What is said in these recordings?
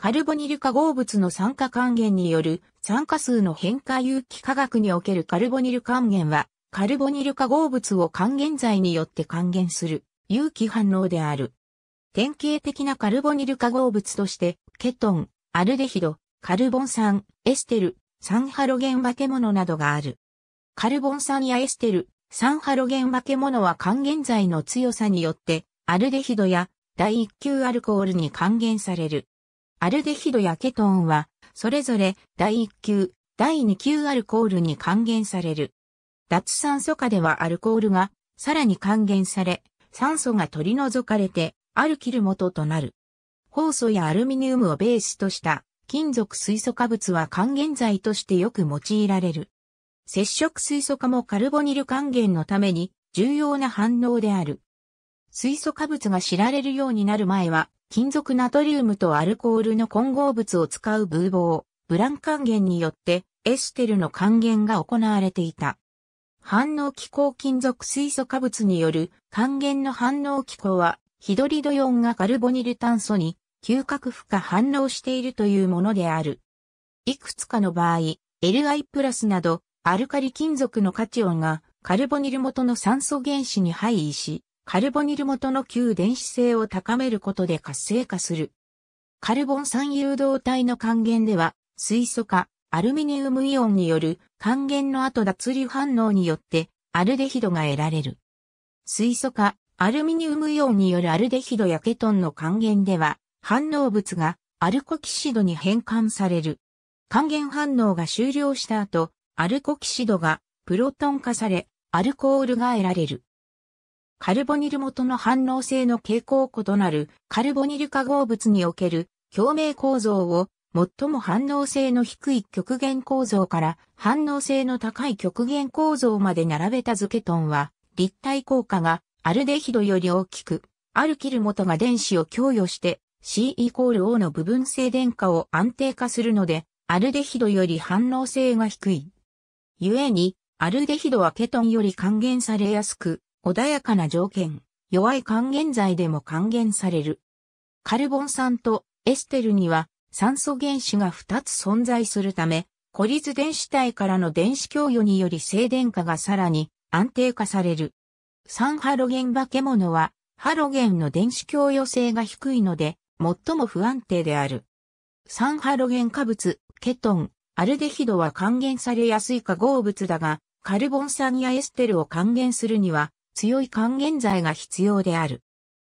カルボニル化合物の酸化還元による酸化数の変化有機化学におけるカルボニル還元は、カルボニル化合物を還元剤によって還元する有機反応である。典型的なカルボニル化合物として、ケトン、アルデヒド、カルボン酸、エステル、酸ハロゲン化け物などがある。カルボン酸やエステル、酸ハロゲン化け物は還元剤の強さによって、アルデヒドや第一級アルコールに還元される。アルデヒドやケトンは、それぞれ第1級、第2級アルコールに還元される。脱酸素化ではアルコールがさらに還元され、酸素が取り除かれてアルキル元となる。酵素やアルミニウムをベースとした金属水素化物は還元剤としてよく用いられる。接触水素化もカルボニル還元のために重要な反応である。水素化物が知られるようになる前は金属ナトリウムとアルコールの混合物を使うブーボー、ブラン還元によってエステルの還元が行われていた。反応気候金属水素化物による還元の反応気候は、ヒドリドヨンがカルボニル炭素に嗅覚負荷反応しているというものである。いくつかの場合、Li プラスなどアルカリ金属の価値音がカルボニル元の酸素原子に配位し、カルボニル元の旧電子性を高めることで活性化する。カルボン酸誘導体の還元では、水素化、アルミニウムイオンによる還元の後脱離反応によってアルデヒドが得られる。水素化、アルミニウムイオンによるアルデヒドやケトンの還元では、反応物がアルコキシドに変換される。還元反応が終了した後、アルコキシドがプロトン化され、アルコールが得られる。カルボニル元の反応性の傾向異なるカルボニル化合物における共鳴構造を最も反応性の低い極限構造から反応性の高い極限構造まで並べた図ケトンは立体効果がアルデヒドより大きく、アルキル元が電子を供与して C イコール O の部分性電荷を安定化するので、アルデヒドより反応性が低い。故に、アルデヒドはケトンより還元されやすく、穏やかな条件、弱い還元剤でも還元される。カルボン酸とエステルには酸素原子が2つ存在するため、孤立電子体からの電子供与により静電化がさらに安定化される。酸ハロゲン化け物は、ハロゲンの電子供与性が低いので、最も不安定である。酸ハロゲン化物、ケトン、アルデヒドは還元されやすい化合物だが、カルボン酸やエステルを還元するには、強い還元剤が必要である。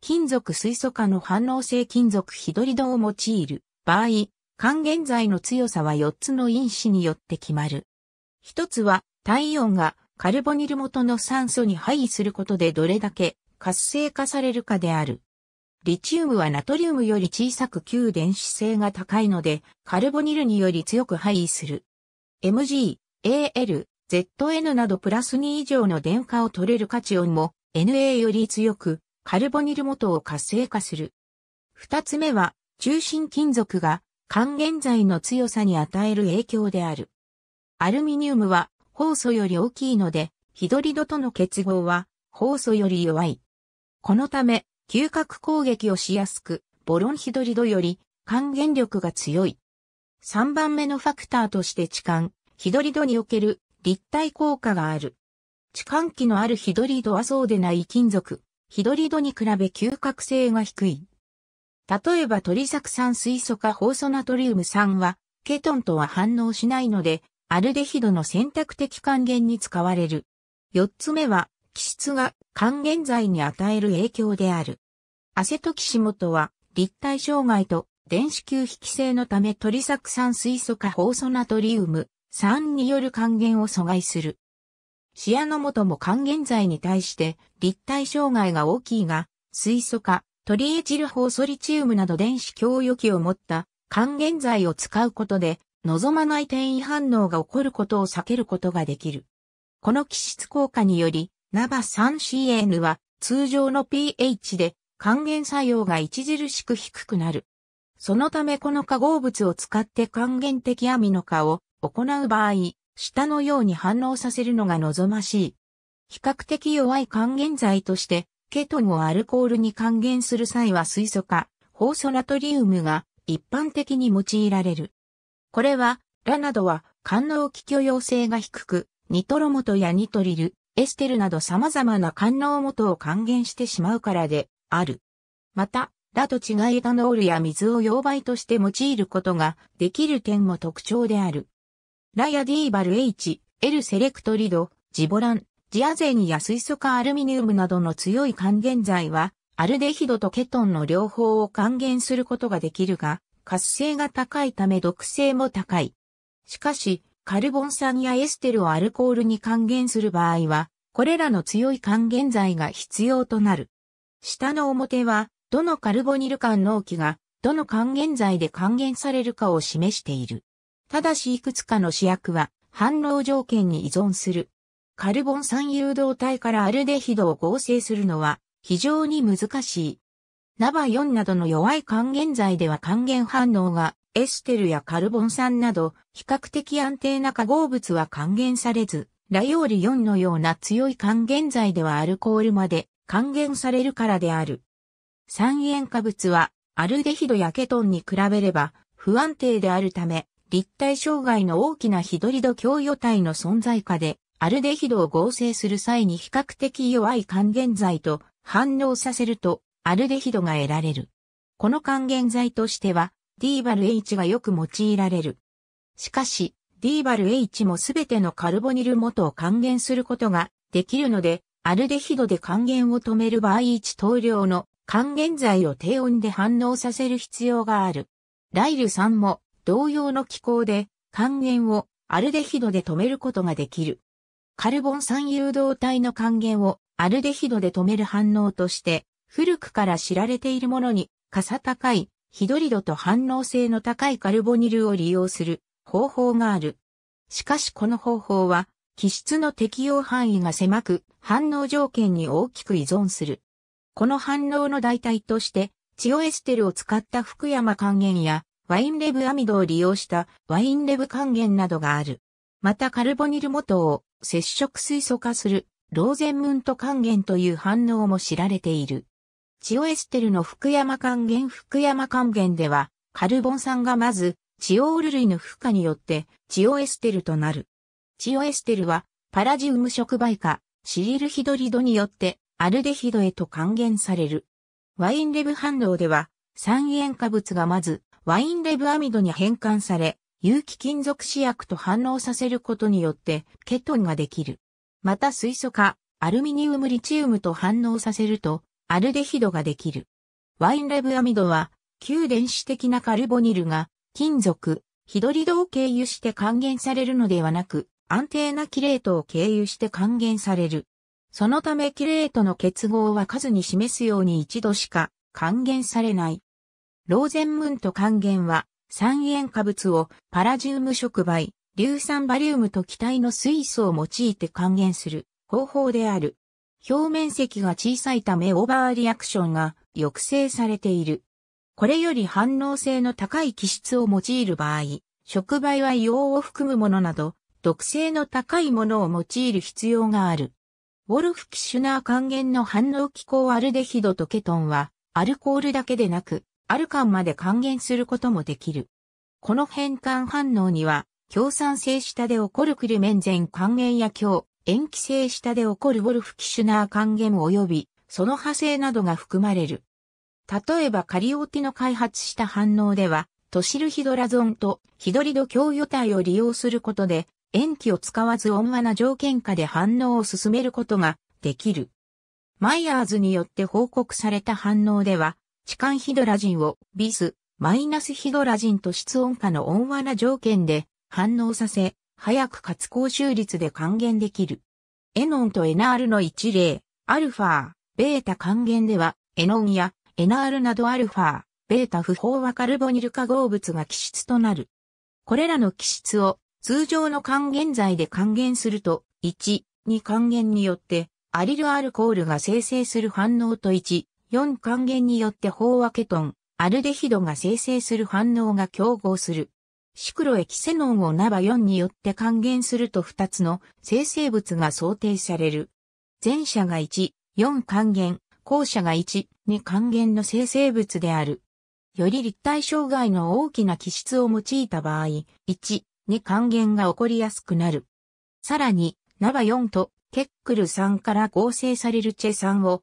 金属水素化の反応性金属ヒドリドを用いる場合、還元剤の強さは4つの因子によって決まる。一つは体温がカルボニル元の酸素に配位することでどれだけ活性化されるかである。リチウムはナトリウムより小さく旧電子性が高いので、カルボニルにより強く配位する。MG、AL、ZN などプラス2以上の電荷を取れる価値音も NA より強くカルボニル元を活性化する。二つ目は中心金属が還元剤の強さに与える影響である。アルミニウムは酵素より大きいので、ヒドリドとの結合は酵素より弱い。このため、嗅覚攻撃をしやすく、ボロンヒドリドより還元力が強い。3番目のファクターとして痴漢、ヒドリドにおける立体効果がある。置換器のあるヒドリドはそうでない金属、ヒドリドに比べ嗅覚性が低い。例えばトリササ酸水素化ホーソナトリウム酸は、ケトンとは反応しないので、アルデヒドの選択的還元に使われる。四つ目は、気質が還元剤に与える影響である。アセトキシモトは、立体障害と電子吸引性のためトリササ酸水素化ホーソナトリウム、3による還元を阻害する。視野のもとも還元剤に対して立体障害が大きいが、水素化、トリエチルホーソリチウムなど電子供与器を持った還元剤を使うことで望まない転移反応が起こることを避けることができる。この気質効果により、ナバ 3CN は通常の pH で還元作用が著しく低くなる。そのためこの化合物を使って還元的アミノ化を行う場合、下のように反応させるのが望ましい。比較的弱い還元剤として、ケトンをアルコールに還元する際は水素化、ホ素ナトリウムが一般的に用いられる。これは、ラなどは、官能気許容性が低く、ニトロ元やニトリル、エステルなど様々な官能元を還元してしまうからで、ある。また、ラと違いエタノールや水を溶媒として用いることができる点も特徴である。ラヤディーバル H、L セレクトリド、ジボラン、ジアゼンや水素化アルミニウムなどの強い還元剤は、アルデヒドとケトンの両方を還元することができるが、活性が高いため毒性も高い。しかし、カルボン酸やエステルをアルコールに還元する場合は、これらの強い還元剤が必要となる。下の表は、どのカルボニル間納期が、どの還元剤で還元されるかを示している。ただしいくつかの試薬は反応条件に依存する。カルボン酸誘導体からアルデヒドを合成するのは非常に難しい。ナバ4などの弱い還元剤では還元反応がエステルやカルボン酸など比較的安定な化合物は還元されず、ライオール4のような強い還元剤ではアルコールまで還元されるからである。酸塩化物はアルデヒドやケトンに比べれば不安定であるため立体障害の大きなヒドリド共与体の存在下で、アルデヒドを合成する際に比較的弱い還元剤と反応させると、アルデヒドが得られる。この還元剤としては、ディーバル H がよく用いられる。しかし、ディーバル H もすべてのカルボニル元を還元することができるので、アルデヒドで還元を止める場合1等量の還元剤を低温で反応させる必要がある。ライル酸も同様の気候で還元をアルデヒドで止めることができる。カルボン酸誘導体の還元をアルデヒドで止める反応として古くから知られているものにかさ高いヒドリドと反応性の高いカルボニルを利用する方法がある。しかしこの方法は気質の適用範囲が狭く反応条件に大きく依存する。この反応の代替として、チオエステルを使った福山還元や、ワインレブアミドを利用したワインレブ還元などがある。またカルボニル元を接触水素化するローゼンムント還元という反応も知られている。チオエステルの福山還元福山還元では、カルボン酸がまず、チオール類の負荷によって、チオエステルとなる。チオエステルは、パラジウム触媒化、シリルヒドリドによって、アルデヒドへと還元される。ワインレブ反応では、酸塩化物がまず、ワインレブアミドに変換され、有機金属試薬と反応させることによってケトンができる。また水素化、アルミニウムリチウムと反応させるとアルデヒドができる。ワインレブアミドは、旧電子的なカルボニルが金属、ヒドリドを経由して還元されるのではなく、安定なキレートを経由して還元される。そのためキレートの結合は数に示すように一度しか還元されない。ローゼンムント還元は、酸塩化物をパラジウム触媒、硫酸バリウムと気体の水素を用いて還元する方法である。表面積が小さいためオーバーリアクションが抑制されている。これより反応性の高い気質を用いる場合、触媒は硫黄を含むものなど、毒性の高いものを用いる必要がある。ウォルフ・キシュナー還元の反応機構アルデヒドとケトンは、アルコールだけでなく、アルカンまで還元することもできる。この変換反応には、強酸性下で起こるクルメンゼン還元や強、塩基性下で起こるウォルフキシュナー還元及び、その派生などが含まれる。例えばカリオテの開発した反応では、トシルヒドラゾンとヒドリド共与体を利用することで、塩基を使わず温和な条件下で反応を進めることができる。マイヤーズによって報告された反応では、痴漢ヒドラジンをビス、マイナスヒドラジンと室温下の温和な条件で反応させ、早くかつ高収率で還元できる。エノンとエナールの一例、アルファ、ベータ還元では、エノンやエナールなどアルファ、ベータ不飽和カルボニル化合物が基質となる。これらの基質を通常の還元剤で還元すると、1、2還元によって、アリルアルコールが生成する反応と1、4還元によって飽和ケトン、アルデヒドが生成する反応が競合する。シクロエキセノンをナバ4によって還元すると2つの生成物が想定される。前者が1、4還元、後者が1、2還元の生成物である。より立体障害の大きな気質を用いた場合、1、2還元が起こりやすくなる。さらに、ナバ4とケックル3から合成されるチェ3を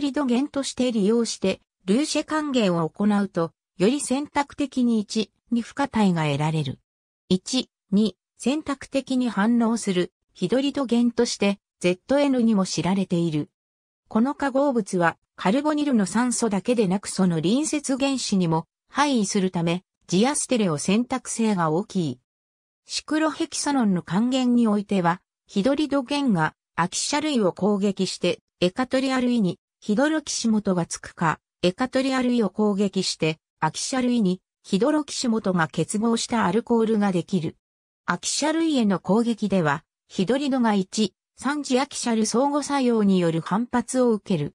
り土源として利用して、ルーシェ還元を行うと、より選択的に1、2不可体が得られる。1、2、選択的に反応する、り土源として、ZN にも知られている。この化合物は、カルボニルの酸素だけでなくその隣接原子にも配位するため、ジアステレオ選択性が大きい。シクロヘキサノンの還元においては、ヒドリドゲンがアキシャ類を攻撃してエカトリア類にヒドロキシモトがつくか、エカトリア類を攻撃して、アキシャ類にヒドロキシモトが結合したアルコールができる。アキシャ類への攻撃では、ヒドリドが1、3次アキシャル相互作用による反発を受ける。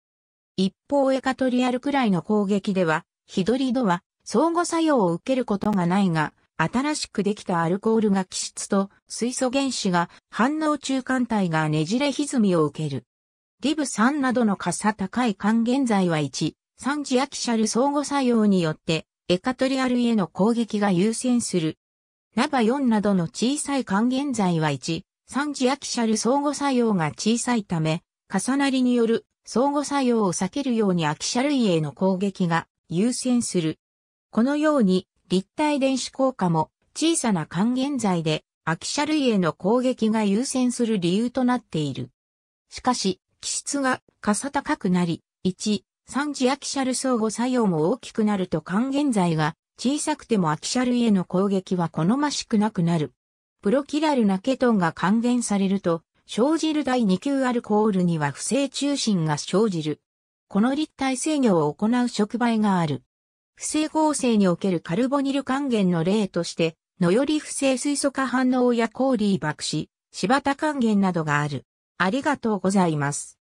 一方エカトリアルくらいの攻撃では、ヒドリドは相互作用を受けることがないが、新しくできたアルコールが気質と水素原子が反応中間体がねじれ歪みを受ける。リブ3などの傘高い還元剤は1、3次アキシャル相互作用によって、エカトリアルへの攻撃が優先する。ラバ4などの小さい還元剤は1、3次アキシャル相互作用が小さいため、重なりによる相互作用を避けるようにアキシャルへの攻撃が優先する。このように立体電子効果も小さな還元剤でアキシャルへの攻撃が優先する理由となっている。しかし、気質がかさ高くなり、1、三次アキシャル相互作用も大きくなると還元剤が小さくてもアキシャルへの攻撃は好ましくなくなる。プロキラルなケトンが還元されると、生じる第2級アルコールには不正中心が生じる。この立体制御を行う触媒がある。不正合成におけるカルボニル還元の例として、のより不正水素化反応やコーリー爆死、柴田還元などがある。ありがとうございます。